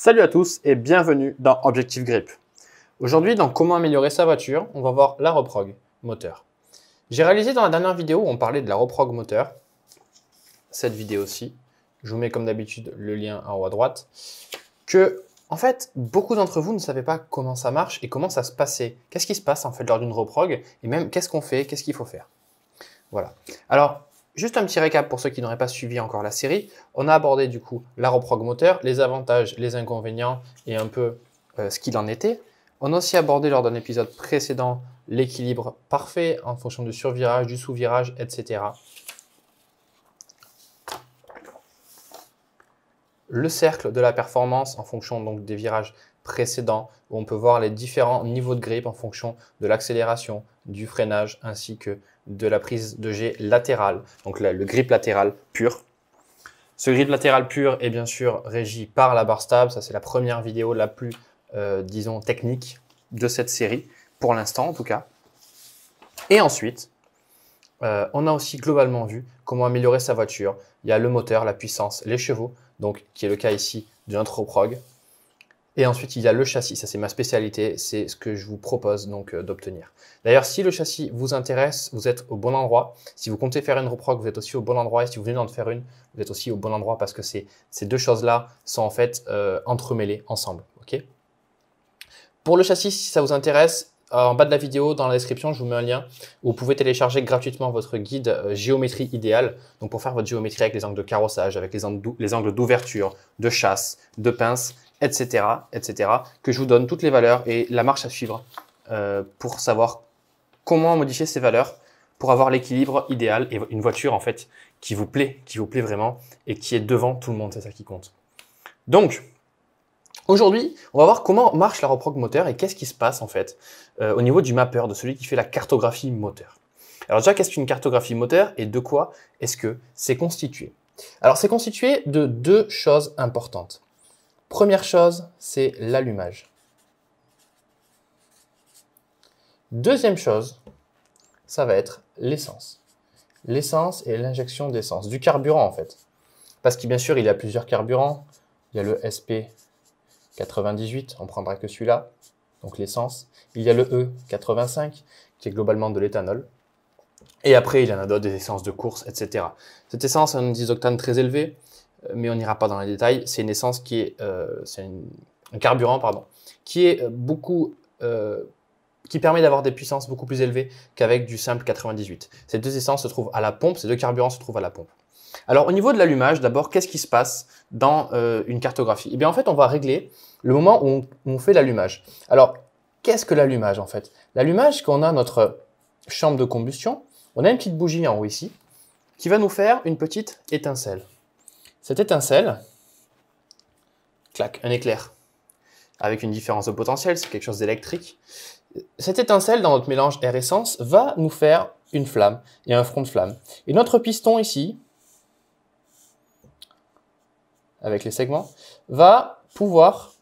Salut à tous et bienvenue dans Objectif Grip. Aujourd'hui, dans Comment améliorer sa voiture, on va voir la reprog moteur. J'ai réalisé dans la dernière vidéo où on parlait de la reprog moteur, cette vidéo-ci, je vous mets comme d'habitude le lien en haut à droite, que en fait, beaucoup d'entre vous ne savez pas comment ça marche et comment ça se passait. Qu'est-ce qui se passe en fait lors d'une reprog et même qu'est-ce qu'on fait, qu'est-ce qu'il faut faire. Voilà. Alors, Juste un petit récap pour ceux qui n'auraient pas suivi encore la série. On a abordé du coup la reprog moteur, les avantages, les inconvénients et un peu euh, ce qu'il en était. On a aussi abordé lors d'un épisode précédent l'équilibre parfait en fonction du survirage, du sous-virage, etc. Le cercle de la performance en fonction donc des virages précédents où on peut voir les différents niveaux de grip en fonction de l'accélération, du freinage ainsi que de la prise de jet latérale, donc le grip latéral pur. Ce grip latéral pur est bien sûr régi par la barre stable, ça c'est la première vidéo la plus, euh, disons, technique de cette série, pour l'instant en tout cas. Et ensuite, euh, on a aussi globalement vu comment améliorer sa voiture. Il y a le moteur, la puissance, les chevaux, donc qui est le cas ici de lintro Prog, et ensuite, il y a le châssis. Ça, c'est ma spécialité. C'est ce que je vous propose donc euh, d'obtenir. D'ailleurs, si le châssis vous intéresse, vous êtes au bon endroit. Si vous comptez faire une reproc, vous êtes aussi au bon endroit. Et si vous venez d'en faire une, vous êtes aussi au bon endroit parce que ces deux choses-là sont en fait euh, entremêlées ensemble. OK Pour le châssis, si ça vous intéresse, en bas de la vidéo, dans la description, je vous mets un lien où vous pouvez télécharger gratuitement votre guide euh, géométrie idéale. Donc pour faire votre géométrie avec les angles de carrossage, avec les angles d'ouverture, de chasse, de pince, etc., etc., que je vous donne toutes les valeurs et la marche à suivre euh, pour savoir comment modifier ces valeurs pour avoir l'équilibre idéal et une voiture en fait qui vous plaît, qui vous plaît vraiment et qui est devant tout le monde, c'est ça qui compte. Donc, Aujourd'hui, on va voir comment marche la reproque moteur et qu'est-ce qui se passe en fait euh, au niveau du mapper, de celui qui fait la cartographie moteur. Alors déjà, qu'est-ce qu'une cartographie moteur et de quoi est-ce que c'est constitué Alors c'est constitué de deux choses importantes. Première chose, c'est l'allumage. Deuxième chose, ça va être l'essence. L'essence et l'injection d'essence, du carburant en fait. Parce que bien sûr, il y a plusieurs carburants. Il y a le SP98, on prendra que celui-là, donc l'essence. Il y a le E85, qui est globalement de l'éthanol. Et après, il y en a d'autres, des essences de course, etc. Cette essence a un 10 très élevé mais on n'ira pas dans les détails. C'est une essence qui est, euh, c'est un carburant pardon, qui est euh, beaucoup, euh, qui permet d'avoir des puissances beaucoup plus élevées qu'avec du simple 98. Ces deux essences se trouvent à la pompe, ces deux carburants se trouvent à la pompe. Alors au niveau de l'allumage, d'abord, qu'est-ce qui se passe dans une cartographie Eh bien en fait, on va régler le moment où on, fait l'allumage. Alors qu'est-ce que l'allumage en fait L'allumage, quand on a notre chambre de combustion, on a une petite bougie en haut ici qui va nous faire une petite étincelle. Cette étincelle, clac, un éclair, avec une différence de potentiel, c'est quelque chose d'électrique. Cette étincelle dans notre mélange air-essence va nous faire une flamme et un front de flamme. Et notre piston ici, avec les segments, va pouvoir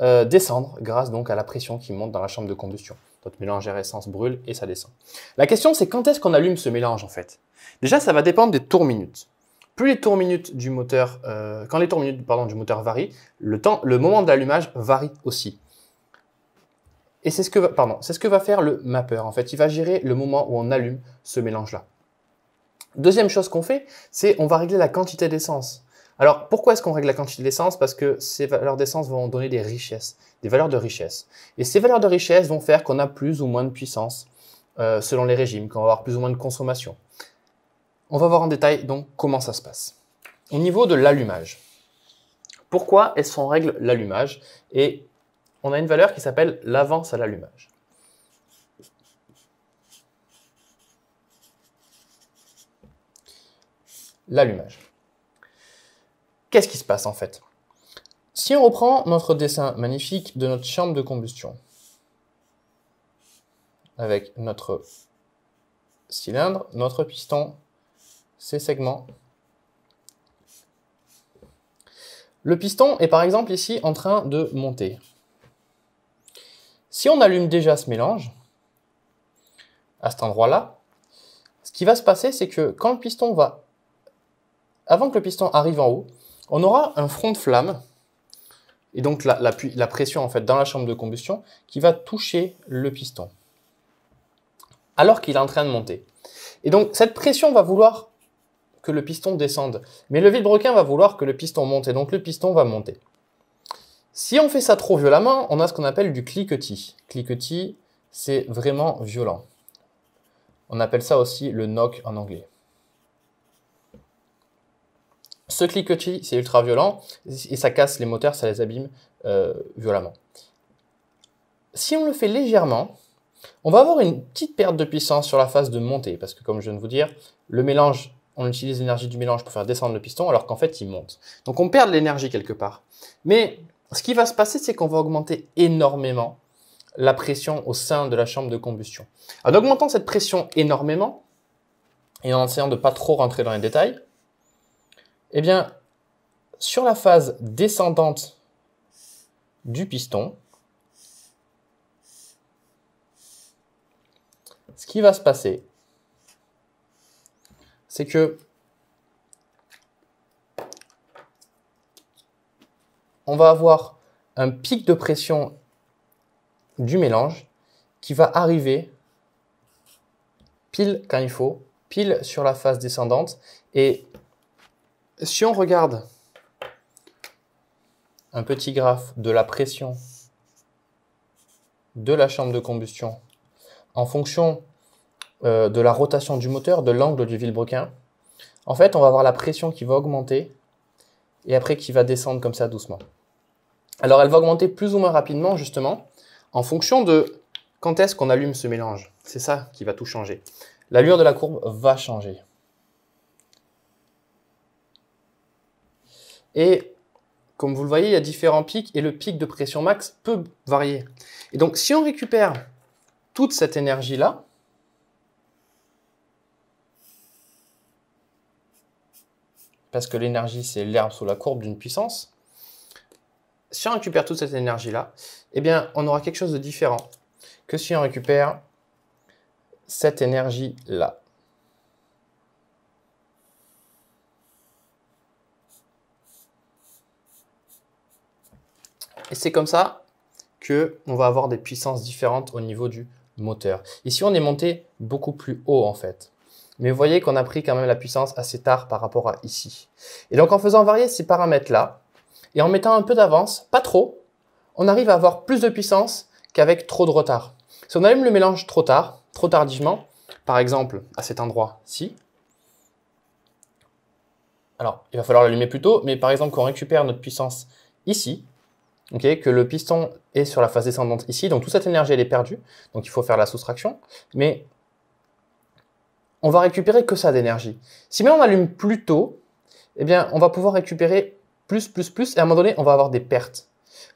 euh, descendre grâce donc à la pression qui monte dans la chambre de combustion. Notre mélange air-essence brûle et ça descend. La question c'est quand est-ce qu'on allume ce mélange en fait Déjà ça va dépendre des tours minutes. Plus les tours minutes du moteur, euh, quand les tours minutes du moteur varient, le, temps, le moment d'allumage varie aussi. Et c'est ce, que va, ce que va faire le mapper. En fait, il va gérer le moment où on allume ce mélange-là. Deuxième chose qu'on fait, c'est on va régler la quantité d'essence. Alors, pourquoi est-ce qu'on règle la quantité d'essence Parce que ces valeurs d'essence vont donner des richesses, des valeurs de richesse. Et ces valeurs de richesse vont faire qu'on a plus ou moins de puissance euh, selon les régimes, qu'on va avoir plus ou moins de consommation. On va voir en détail donc comment ça se passe. Au niveau de l'allumage, pourquoi est-ce qu'on règle l'allumage Et on a une valeur qui s'appelle l'avance à l'allumage. L'allumage. Qu'est-ce qui se passe en fait Si on reprend notre dessin magnifique de notre chambre de combustion, avec notre cylindre, notre piston ces segments. Le piston est par exemple ici en train de monter. Si on allume déjà ce mélange, à cet endroit-là, ce qui va se passer, c'est que quand le piston va... Avant que le piston arrive en haut, on aura un front de flamme, et donc la, la pression en fait dans la chambre de combustion, qui va toucher le piston, alors qu'il est en train de monter. Et donc cette pression va vouloir que le piston descende. Mais le vilebrequin va vouloir que le piston monte, et donc le piston va monter. Si on fait ça trop violemment, on a ce qu'on appelle du cliquetis. Cliquetis, c'est vraiment violent. On appelle ça aussi le knock en anglais. Ce cliquetis, c'est ultra violent et ça casse les moteurs, ça les abîme euh, violemment. Si on le fait légèrement, on va avoir une petite perte de puissance sur la phase de montée parce que comme je viens de vous dire, le mélange on utilise l'énergie du mélange pour faire descendre le piston, alors qu'en fait, il monte. Donc, on perd de l'énergie quelque part. Mais ce qui va se passer, c'est qu'on va augmenter énormément la pression au sein de la chambre de combustion. En augmentant cette pression énormément, et en essayant de ne pas trop rentrer dans les détails, eh bien, sur la phase descendante du piston, ce qui va se passer, c'est que on va avoir un pic de pression du mélange qui va arriver pile quand il faut, pile sur la phase descendante. Et si on regarde un petit graphe de la pression de la chambre de combustion en fonction euh, de la rotation du moteur, de l'angle du vilebrequin, en fait, on va avoir la pression qui va augmenter et après qui va descendre comme ça doucement. Alors, elle va augmenter plus ou moins rapidement, justement, en fonction de quand est-ce qu'on allume ce mélange. C'est ça qui va tout changer. L'allure de la courbe va changer. Et comme vous le voyez, il y a différents pics et le pic de pression max peut varier. Et donc, si on récupère toute cette énergie-là, parce que l'énergie, c'est l'herbe sous la courbe d'une puissance. Si on récupère toute cette énergie-là, eh bien, on aura quelque chose de différent que si on récupère cette énergie-là. Et c'est comme ça qu'on va avoir des puissances différentes au niveau du moteur. Ici, on est monté beaucoup plus haut en fait. Mais vous voyez qu'on a pris quand même la puissance assez tard par rapport à ici. Et donc en faisant varier ces paramètres-là, et en mettant un peu d'avance, pas trop, on arrive à avoir plus de puissance qu'avec trop de retard. Si on allume le mélange trop tard, trop tardivement, par exemple à cet endroit-ci, alors il va falloir l'allumer plus tôt, mais par exemple qu'on récupère notre puissance ici, que le piston est sur la phase descendante ici, donc toute cette énergie elle est perdue, donc il faut faire la soustraction, mais on va récupérer que ça d'énergie. Si maintenant on allume plus tôt, eh bien, on va pouvoir récupérer plus, plus, plus, et à un moment donné, on va avoir des pertes.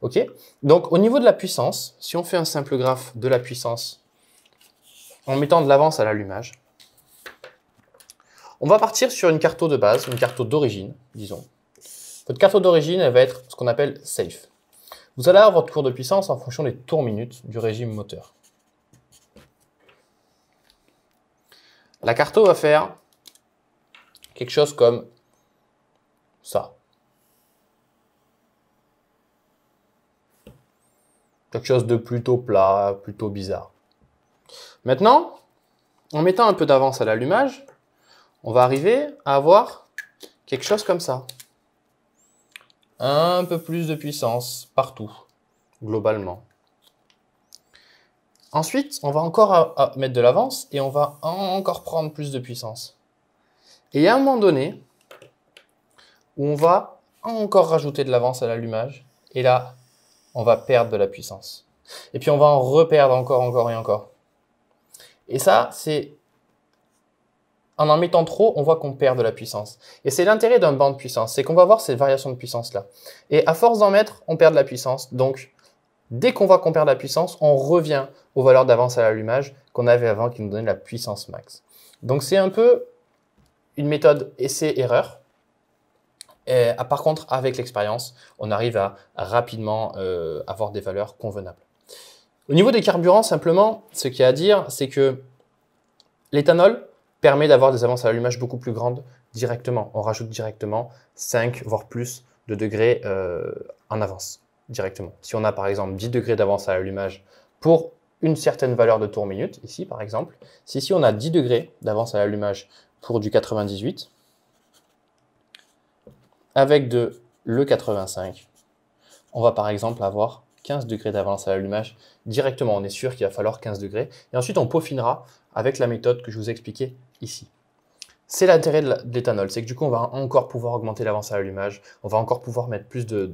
OK Donc, au niveau de la puissance, si on fait un simple graphe de la puissance en mettant de l'avance à l'allumage, on va partir sur une carte de base, une carte d'origine, disons. Votre carte d'origine, elle va être ce qu'on appelle safe. Vous allez avoir votre cours de puissance en fonction des tours minutes du régime moteur. La carte va faire quelque chose comme ça. Quelque chose de plutôt plat, plutôt bizarre. Maintenant, en mettant un peu d'avance à l'allumage, on va arriver à avoir quelque chose comme ça. Un peu plus de puissance partout, globalement. Ensuite, on va encore mettre de l'avance et on va encore prendre plus de puissance. Et à un moment donné où on va encore rajouter de l'avance à l'allumage et là, on va perdre de la puissance. Et puis on va en reperdre encore, encore et encore. Et ça, c'est en en mettant trop, on voit qu'on perd de la puissance. Et c'est l'intérêt d'un banc de puissance, c'est qu'on va voir cette variation de puissance là. Et à force d'en mettre, on perd de la puissance, donc Dès qu'on voit qu'on perd la puissance, on revient aux valeurs d'avance à l'allumage qu'on avait avant qui nous donnaient la puissance max. Donc c'est un peu une méthode essai-erreur. Ah, par contre, avec l'expérience, on arrive à rapidement euh, avoir des valeurs convenables. Au niveau des carburants, simplement, ce qu'il y a à dire, c'est que l'éthanol permet d'avoir des avances à l'allumage beaucoup plus grandes directement. On rajoute directement 5, voire plus de degrés euh, en avance directement. Si on a par exemple 10 degrés d'avance à l'allumage pour une certaine valeur de tour minute, ici par exemple, si on a 10 degrés d'avance à l'allumage pour du 98, avec de le 85, on va par exemple avoir 15 degrés d'avance à l'allumage directement. On est sûr qu'il va falloir 15 degrés. Et ensuite, on peaufinera avec la méthode que je vous ai expliquée ici. C'est l'intérêt de l'éthanol, c'est que du coup, on va encore pouvoir augmenter l'avance à l'allumage, on va encore pouvoir mettre plus de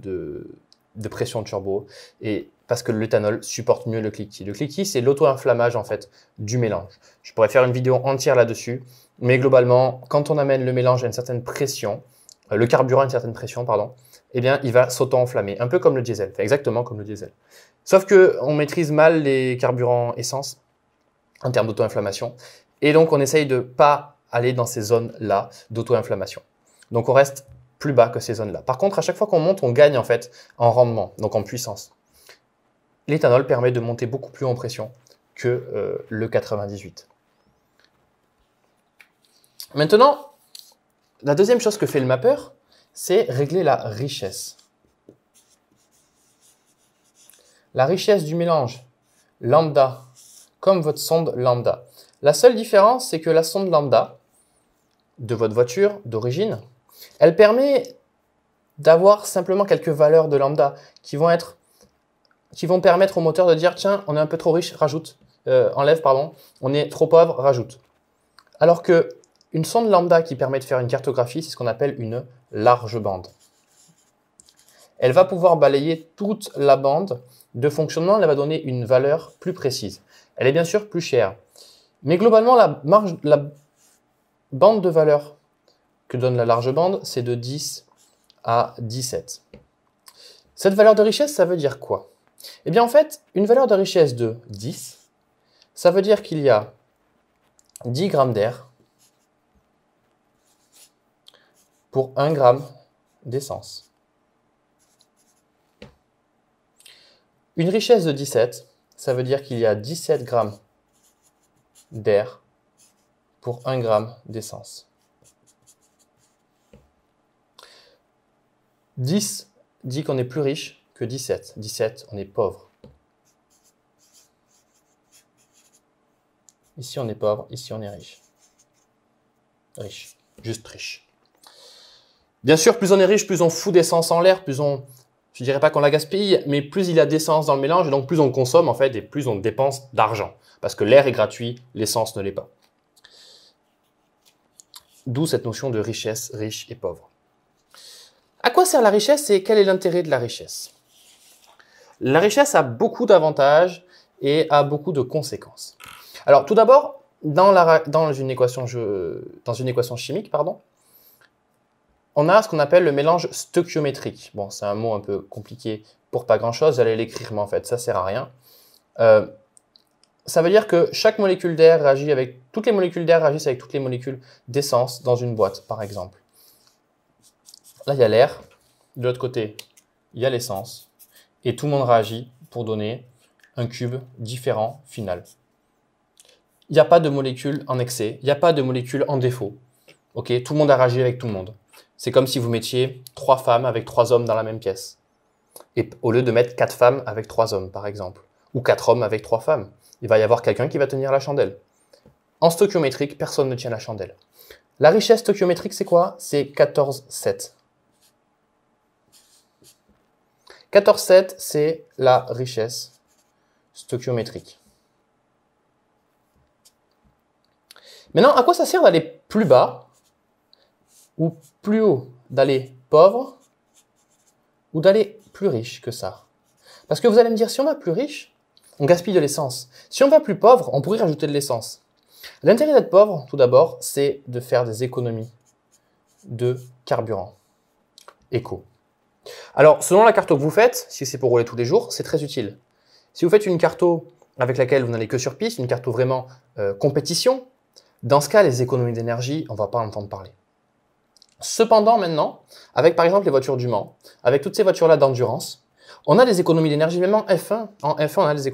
de pression de turbo et parce que l'éthanol supporte mieux le cliquetis. Le cliquetis, c'est l'auto-inflammage en fait du mélange. Je pourrais faire une vidéo entière là-dessus, mais globalement, quand on amène le mélange à une certaine pression, euh, le carburant à une certaine pression, pardon, eh bien, il va s'auto-enflammer, un peu comme le diesel, exactement comme le diesel. Sauf que on maîtrise mal les carburants essence en termes d'auto-inflammation, et donc on essaye de pas aller dans ces zones-là d'auto-inflammation. Donc on reste plus bas que ces zones-là. Par contre, à chaque fois qu'on monte, on gagne en fait en rendement, donc en puissance. L'éthanol permet de monter beaucoup plus en pression que euh, le 98. Maintenant, la deuxième chose que fait le mapper, c'est régler la richesse. La richesse du mélange lambda, comme votre sonde lambda. La seule différence, c'est que la sonde lambda de votre voiture d'origine, elle permet d'avoir simplement quelques valeurs de lambda qui vont être qui vont permettre au moteur de dire tiens on est un peu trop riche rajoute euh, enlève pardon on est trop pauvre rajoute alors que une sonde lambda qui permet de faire une cartographie c'est ce qu'on appelle une large bande elle va pouvoir balayer toute la bande de fonctionnement elle va donner une valeur plus précise elle est bien sûr plus chère mais globalement la marge la bande de valeur que donne la large bande, c'est de 10 à 17. Cette valeur de richesse, ça veut dire quoi et eh bien en fait, une valeur de richesse de 10, ça veut dire qu'il y a 10 grammes d'air pour 1 gramme d'essence. Une richesse de 17, ça veut dire qu'il y a 17 grammes d'air pour 1 gramme d'essence. 10 dit qu'on est plus riche que 17. 17, on est pauvre. Ici, on est pauvre, ici, on est riche. Riche, juste riche. Bien sûr, plus on est riche, plus on fout d'essence en l'air, plus on, je dirais pas qu'on la gaspille, mais plus il y a d'essence dans le mélange, et donc plus on consomme en fait, et plus on dépense d'argent. Parce que l'air est gratuit, l'essence ne l'est pas. D'où cette notion de richesse, riche et pauvre. À quoi sert la richesse et quel est l'intérêt de la richesse La richesse a beaucoup d'avantages et a beaucoup de conséquences. Alors tout d'abord, dans, une équation, chimique, pardon, on a ce qu'on appelle le mélange stoichiométrique. Bon, c'est un mot un peu compliqué pour pas grand-chose, j'allais l'écrire, mais en fait, ça sert à rien. Euh, ça veut dire que chaque molécule d'air réagit avec toutes les molécules d'air réagissent avec toutes les molécules d'essence dans une boîte, par exemple. Là, il y a l'air. De l'autre côté, il y a l'essence. Et tout le monde réagit pour donner un cube différent final. Il n'y a pas de molécule en excès, il n'y a pas de molécule en défaut. Ok, tout le monde a réagi avec tout le monde. C'est comme si vous mettiez trois femmes avec trois hommes dans la même pièce. Et au lieu de mettre quatre femmes avec trois hommes, par exemple, ou quatre hommes avec trois femmes, il va y avoir quelqu'un qui va tenir la chandelle. En stoichiométrique, personne ne tient la chandelle. La richesse stoichiométrique, c'est quoi C'est 14,7. 14,7, c'est la richesse stoichiométrique. Maintenant, à quoi ça sert d'aller plus bas ou plus haut D'aller pauvre ou d'aller plus riche que ça Parce que vous allez me dire, si on va plus riche, on gaspille de l'essence. Si on va plus pauvre, on pourrait rajouter de l'essence. L'intérêt d'être pauvre, tout d'abord, c'est de faire des économies de carburant éco. Alors, selon la carte que vous faites, si c'est pour rouler tous les jours, c'est très utile. Si vous faites une carte avec laquelle vous n'allez que sur piste, une carte vraiment euh, compétition, dans ce cas, les économies d'énergie, on ne va pas entendre parler. Cependant, maintenant, avec par exemple les voitures du Mans, avec toutes ces voitures-là d'endurance, on a des économies d'énergie, même en F1. En F1, on a des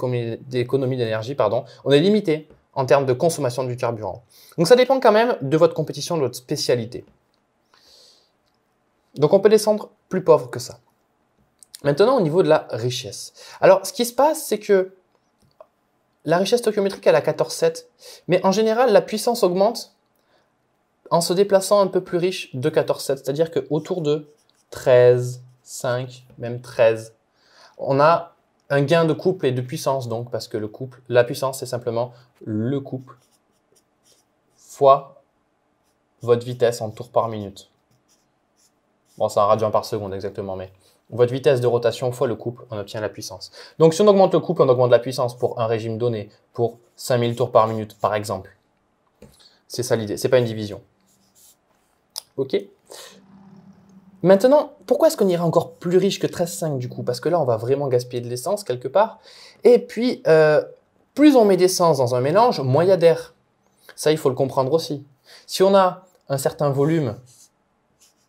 économies d'énergie, pardon. On est limité en termes de consommation du carburant. Donc ça dépend quand même de votre compétition, de votre spécialité. Donc on peut descendre plus pauvre que ça. Maintenant, au niveau de la richesse. Alors, ce qui se passe, c'est que la richesse stoichiométrique, elle a 14,7. Mais en général, la puissance augmente en se déplaçant un peu plus riche de 14,7. C'est-à-dire qu'autour de 13, 5, même 13, on a un gain de couple et de puissance, donc, parce que le couple, la puissance, c'est simplement le couple fois votre vitesse en tours par minute. Bon, c'est un radian par seconde exactement, mais votre vitesse de rotation fois le couple, on obtient la puissance. Donc si on augmente le couple, on augmente la puissance pour un régime donné, pour 5000 tours par minute par exemple. C'est ça l'idée, c'est pas une division. Ok Maintenant, pourquoi est-ce qu'on ira encore plus riche que 13,5 du coup Parce que là, on va vraiment gaspiller de l'essence quelque part. Et puis, euh, plus on met d'essence dans un mélange, moins il y a d'air. Ça, il faut le comprendre aussi. Si on a un certain volume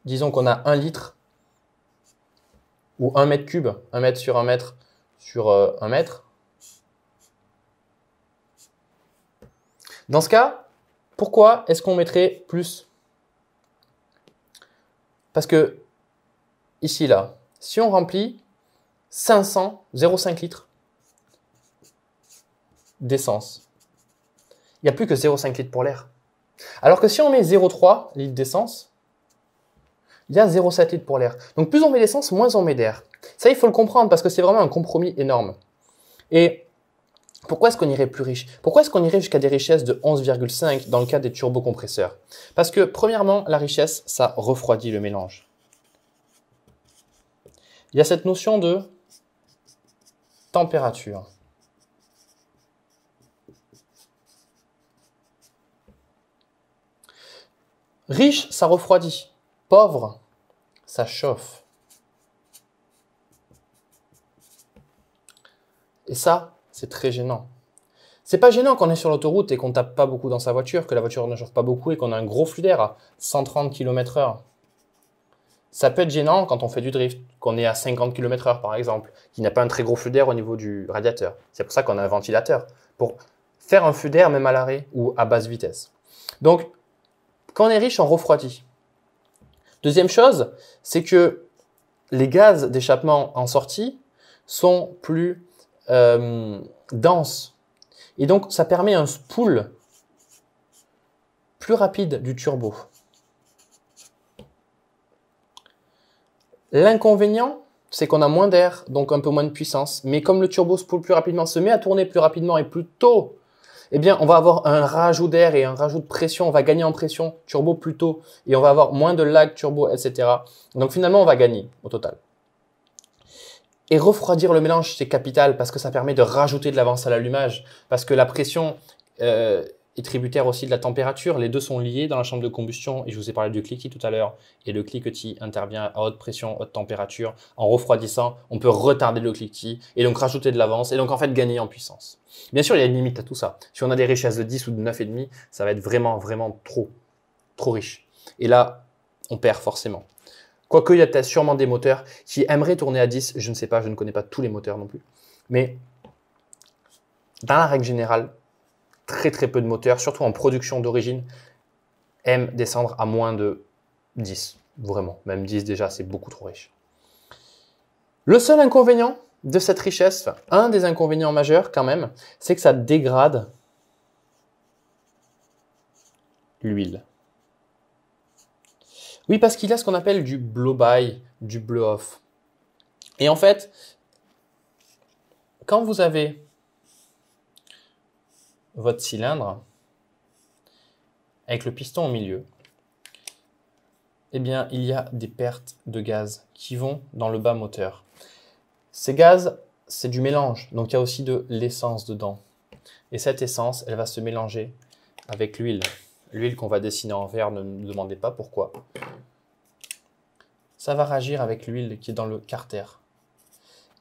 disons qu'on a 1 litre ou 1 mètre cube, 1 mètre sur 1 mètre sur 1 euh, mètre. Dans ce cas, pourquoi est-ce qu'on mettrait plus Parce que ici, là, si on remplit 500, 0,5 litres d'essence, il n'y a plus que 0,5 litres pour l'air. Alors que si on met 0,3 litres d'essence, il y a 0,7 litres pour l'air. Donc plus on met d'essence, moins on met d'air. Ça, il faut le comprendre parce que c'est vraiment un compromis énorme. Et pourquoi est-ce qu'on irait plus riche Pourquoi est-ce qu'on irait jusqu'à des richesses de 11,5 dans le cas des turbocompresseurs Parce que premièrement, la richesse, ça refroidit le mélange. Il y a cette notion de température. Riche, ça refroidit pauvre, ça chauffe. Et ça, c'est très gênant. C'est pas gênant qu'on est sur l'autoroute et qu'on tape pas beaucoup dans sa voiture, que la voiture ne chauffe pas beaucoup et qu'on a un gros flux d'air à 130 km/h. Ça peut être gênant quand on fait du drift, qu'on est à 50 km/h par exemple, qui n'a pas un très gros flux d'air au niveau du radiateur. C'est pour ça qu'on a un ventilateur, pour faire un flux d'air même à l'arrêt ou à basse vitesse. Donc, quand on est riche, on refroidit. Deuxième chose, c'est que les gaz d'échappement en sortie sont plus euh, denses. Et donc, ça permet un spool plus rapide du turbo. L'inconvénient, c'est qu'on a moins d'air, donc un peu moins de puissance. Mais comme le turbo spool plus rapidement, se met à tourner plus rapidement et plus tôt eh bien, on va avoir un rajout d'air et un rajout de pression. On va gagner en pression turbo plus tôt et on va avoir moins de lag turbo, etc. Donc finalement, on va gagner au total. Et refroidir le mélange, c'est capital parce que ça permet de rajouter de l'avance à l'allumage. Parce que la pression, euh, est tributaire aussi de la température. Les deux sont liés dans la chambre de combustion. Et je vous ai parlé du cliquetis tout à l'heure. Et le cliquetis intervient à haute pression, haute température. En refroidissant, on peut retarder le cliquetis et donc rajouter de l'avance et donc en fait gagner en puissance. Bien sûr, il y a une limite à tout ça. Si on a des richesses de 10 ou de 9,5, ça va être vraiment, vraiment trop, trop riche. Et là, on perd forcément. Quoique, il y a sûrement des moteurs qui aimeraient tourner à 10. Je ne sais pas, je ne connais pas tous les moteurs non plus. Mais dans la règle générale, très très peu de moteurs, surtout en production d'origine, aiment descendre à moins de 10. Vraiment, même 10 déjà, c'est beaucoup trop riche. Le seul inconvénient de cette richesse, un des inconvénients majeurs quand même, c'est que ça dégrade l'huile. Oui, parce qu'il y a ce qu'on appelle du blow-by, du blow-off. Et en fait, quand vous avez votre cylindre avec le piston au milieu, eh bien, il y a des pertes de gaz qui vont dans le bas moteur. Ces gaz, c'est du mélange, donc il y a aussi de l'essence dedans. Et cette essence, elle va se mélanger avec l'huile. L'huile qu'on va dessiner en vert, ne me demandez pas pourquoi. Ça va réagir avec l'huile qui est dans le carter.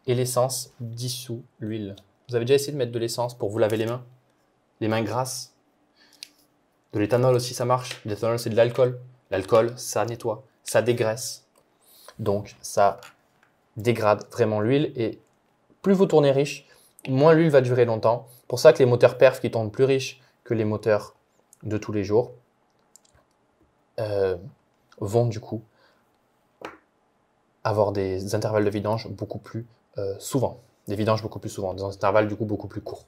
Et l'essence dissout l'huile. Vous avez déjà essayé de mettre de l'essence pour vous laver les mains les mains grasses. De l'éthanol aussi, ça marche. L'éthanol, c'est de l'alcool. L'alcool, ça nettoie, ça dégraisse. Donc, ça dégrade vraiment l'huile. Et plus vous tournez riche, moins l'huile va durer longtemps. Pour ça que les moteurs perf qui tournent plus riches que les moteurs de tous les jours euh, vont du coup avoir des intervalles de vidange beaucoup plus euh, souvent. Des vidanges beaucoup plus souvent, des intervalles du coup beaucoup plus courts.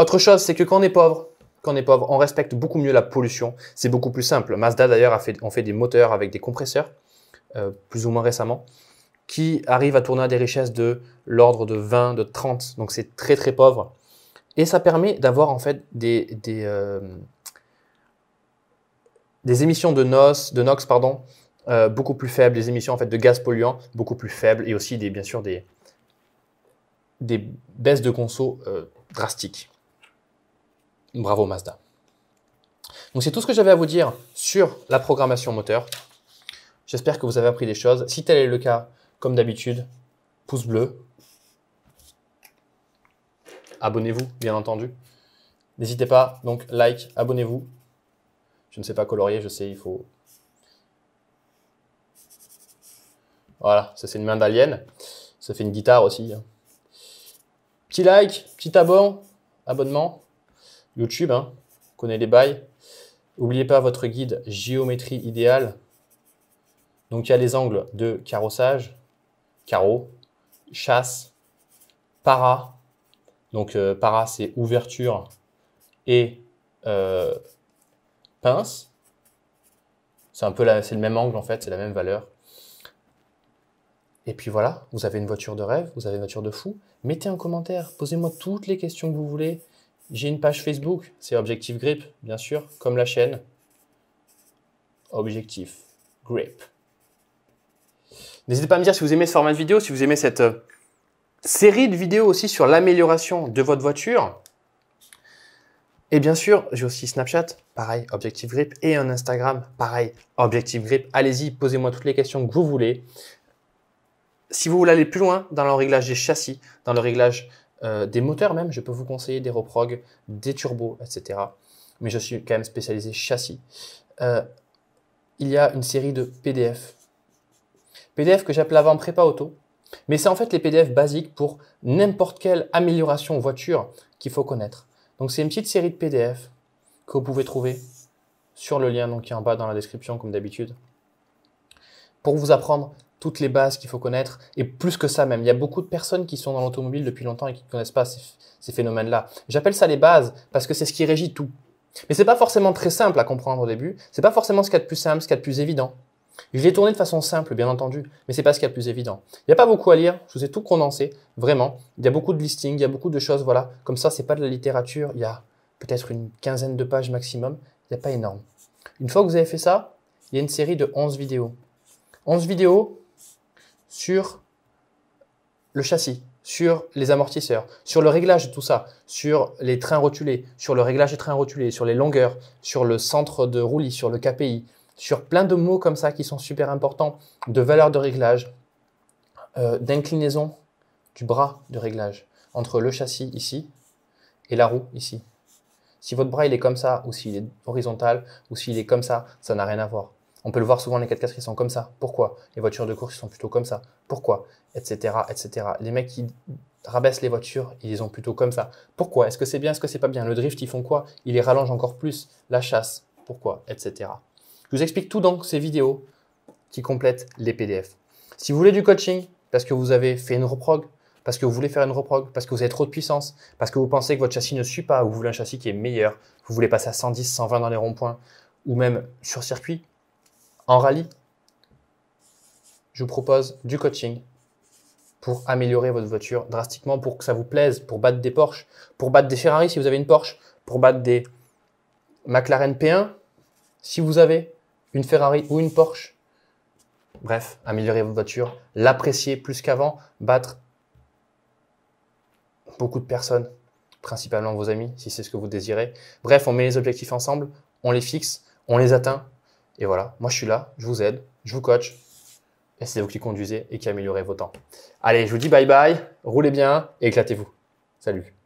Autre chose, c'est que quand on est pauvre, quand on est pauvre, on respecte beaucoup mieux la pollution. C'est beaucoup plus simple. Mazda d'ailleurs a fait, on fait des moteurs avec des compresseurs, euh, plus ou moins récemment, qui arrivent à tourner à des richesses de l'ordre de 20, de 30. Donc c'est très très pauvre. Et ça permet d'avoir en fait des, des, euh, émissions de, de NOx pardon, euh, beaucoup plus faibles, des émissions en fait de gaz polluants beaucoup plus faibles et aussi des, bien sûr des, des baisses de conso drastiques. Bravo Mazda. Donc c'est tout ce que j'avais à vous dire sur la programmation moteur. J'espère que vous avez appris des choses. Si tel est le cas, comme d'habitude, pouce bleu. Abonnez-vous, bien entendu. N'hésitez pas, donc like, abonnez-vous. Je ne sais pas colorier, je sais, il faut... Voilà, ça c'est une main d'alien. Ça fait une guitare aussi. Hein. Petit like, petit abon, abonnement. YouTube, hein, connaît les bails. N'oubliez pas votre guide géométrie idéale. Donc il y a les angles de carrossage, carreau, chasse, para. Donc euh, para c'est ouverture et euh, pince. C'est un peu c'est le même angle en fait, c'est la même valeur. Et puis voilà, vous avez une voiture de rêve, vous avez une voiture de fou. Mettez un commentaire, posez-moi toutes les questions que vous voulez. J'ai une page Facebook, c'est Objectif Grip, bien sûr, comme la chaîne. Objectif Grip. N'hésitez pas à me dire si vous aimez ce format de vidéo, si vous aimez cette euh, série de vidéos aussi sur l'amélioration de votre voiture. Et bien sûr, j'ai aussi Snapchat, pareil, Objectif Grip, et un Instagram, pareil, Objectif Grip. Allez-y, posez-moi toutes les questions que vous voulez. Si vous voulez aller plus loin dans le réglage des châssis, dans le réglage euh, des moteurs même, je peux vous conseiller des reprog, des turbos, etc. Mais je suis quand même spécialisé châssis. Euh, il y a une série de PDF. PDF que j'appelle avant prépa auto, mais c'est en fait les PDF basiques pour n'importe quelle amélioration voiture qu'il faut connaître. Donc c'est une petite série de PDF que vous pouvez trouver sur le lien donc, qui est en bas dans la description comme d'habitude pour vous apprendre toutes les bases qu'il faut connaître, et plus que ça même. Il y a beaucoup de personnes qui sont dans l'automobile depuis longtemps et qui ne connaissent pas ces, phénomènes-là. J'appelle ça les bases parce que c'est ce qui régit tout. Mais c'est pas forcément très simple à comprendre au début, c'est pas forcément ce qu'il y a de plus simple, ce qu'il y a de plus évident. Je l'ai tourné de façon simple, bien entendu, mais c'est pas ce qu'il y a de plus évident. Il n'y a pas beaucoup à lire, je vous ai tout condensé, vraiment. Il y a beaucoup de listings, il y a beaucoup de choses, voilà. Comme ça, c'est pas de la littérature, il y a peut-être une quinzaine de pages maximum, il n'y a pas énorme. Une fois que vous avez fait ça, il y a une série de 11 vidéos. 11 vidéos sur le châssis, sur les amortisseurs, sur le réglage de tout ça, sur les trains rotulés, sur le réglage des trains rotulés, sur les longueurs, sur le centre de roulis, sur le KPI, sur plein de mots comme ça qui sont super importants, de valeur de réglage, euh, d'inclinaison du bras de réglage entre le châssis ici et la roue ici. Si votre bras il est comme ça, ou s'il est horizontal, ou s'il est comme ça, ça n'a rien à voir. On peut le voir souvent, les 4x4 qui sont comme ça. Pourquoi Les voitures de course qui sont plutôt comme ça. Pourquoi Etc. etc. Les mecs qui rabaissent les voitures, ils les ont plutôt comme ça. Pourquoi Est-ce que c'est bien Est-ce que c'est pas bien Le drift, ils font quoi Ils les rallongent encore plus. La chasse, pourquoi Etc. Je vous explique tout dans ces vidéos qui complètent les PDF. Si vous voulez du coaching, parce que vous avez fait une reprog, parce que vous voulez faire une reprog, parce que vous avez trop de puissance, parce que vous pensez que votre châssis ne suit pas, ou vous voulez un châssis qui est meilleur, vous voulez passer à 110, 120 dans les ronds-points, ou même sur circuit, en rallye, je vous propose du coaching pour améliorer votre voiture drastiquement, pour que ça vous plaise, pour battre des Porsche, pour battre des Ferrari si vous avez une Porsche, pour battre des McLaren P1 si vous avez une Ferrari ou une Porsche. Bref, améliorer votre voiture, l'apprécier plus qu'avant, battre beaucoup de personnes, principalement vos amis, si c'est ce que vous désirez. Bref, on met les objectifs ensemble, on les fixe, on les atteint, et voilà, moi je suis là, je vous aide, je vous coach. Et c'est vous qui conduisez et qui améliorez vos temps. Allez, je vous dis bye bye, roulez bien et éclatez-vous. Salut.